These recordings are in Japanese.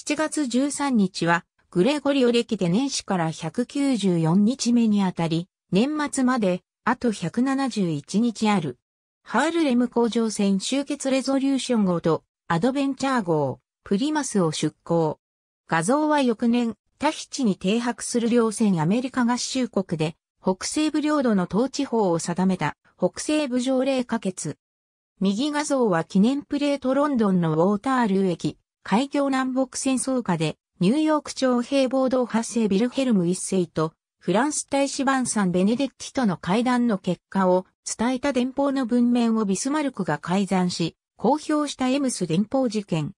7月13日は、グレゴリオ歴で年始から194日目にあたり、年末まで、あと171日ある。ハールレム工場船集結レゾリューション号とアドベンチャー号、プリマスを出港。画像は翌年、タヒチに停泊する両船アメリカ合衆国で、北西部領土の統治法を定めた北西部条例可決。右画像は記念プレートロンドンのウォータールー駅、海峡南北戦争下で、ニューヨーク徴兵暴動発生ビルヘルム一世と、フランス大使バンサン・ベネデッティとの会談の結果を伝えた電報の文面をビスマルクが改ざんし、公表したエムス電報事件。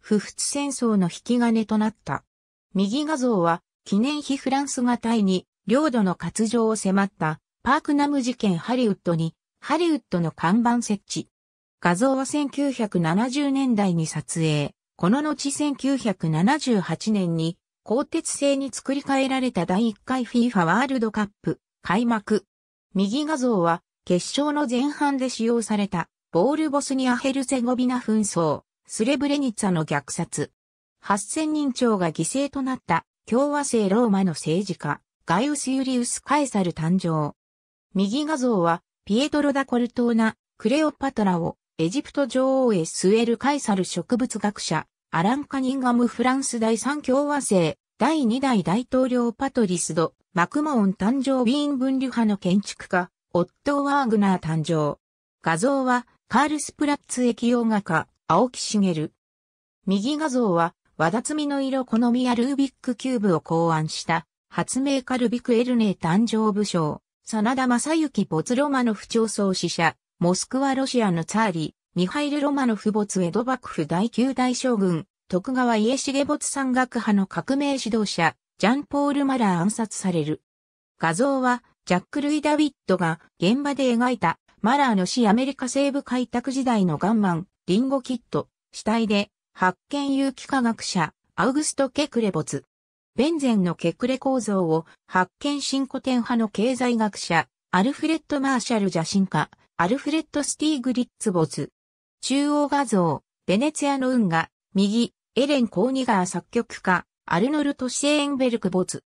不仏戦争の引き金となった。右画像は、記念碑フランスがタイに、領土の割譲を迫った、パークナム事件ハリウッドに、ハリウッドの看板設置。画像は1970年代に撮影。この後1978年に鋼鉄製に作り変えられた第1回 FIFA ワールドカップ開幕。右画像は決勝の前半で使用されたボールボスニア・ヘルセゴビナ紛争、スレブレニッツァの虐殺。8000人超が犠牲となった共和制ローマの政治家、ガイウス・ユリウス・カエサル誕生。右画像はピエトロ・ダ・コルトーナ、クレオパトラをエジプト女王 s スエル・カイサル植物学者、アラン・カニンガム・フランス第3共和制、第2代大統領パトリスド、マクモン誕生ウィーン分離派の建築家、オットー・ワーグナー誕生。画像は、カールスプラッツ液用画家、青木茂。右画像は、和田摘みの色好みやルービックキューブを考案した、発明カルビク・エルネー誕生武将、真田正幸ツロマノフ調創始者、モスクワロシアのツァーリ、ミハイル・ロマノフ没江戸幕府第9代将軍、徳川家重没山岳派の革命指導者、ジャンポール・マラー暗殺される。画像は、ジャック・ルイ・ダビッドが現場で描いた、マラーの死アメリカ西部開拓時代のガンマン、リンゴ・キット、死体で、発見有機化学者、アウグスト・ケクレ没。ベンゼンのケクレ構造を、発見新古典派の経済学者、アルフレッド・マーシャル・邪神化、アルフレッド・スティーグリッツ・ボズ。中央画像、ベネツィアの運河、右、エレン・コーニガー作曲家、アルノルト・シェーンベルク・ボズ。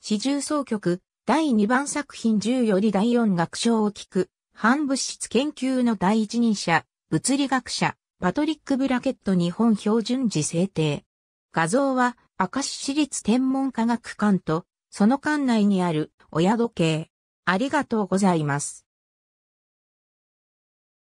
四重奏曲、第2番作品10より第4楽章を聞く、反物質研究の第一人者、物理学者、パトリック・ブラケット日本標準時制定。画像は、明石市立天文科学館と、その館内にある、親時計。ありがとうございます。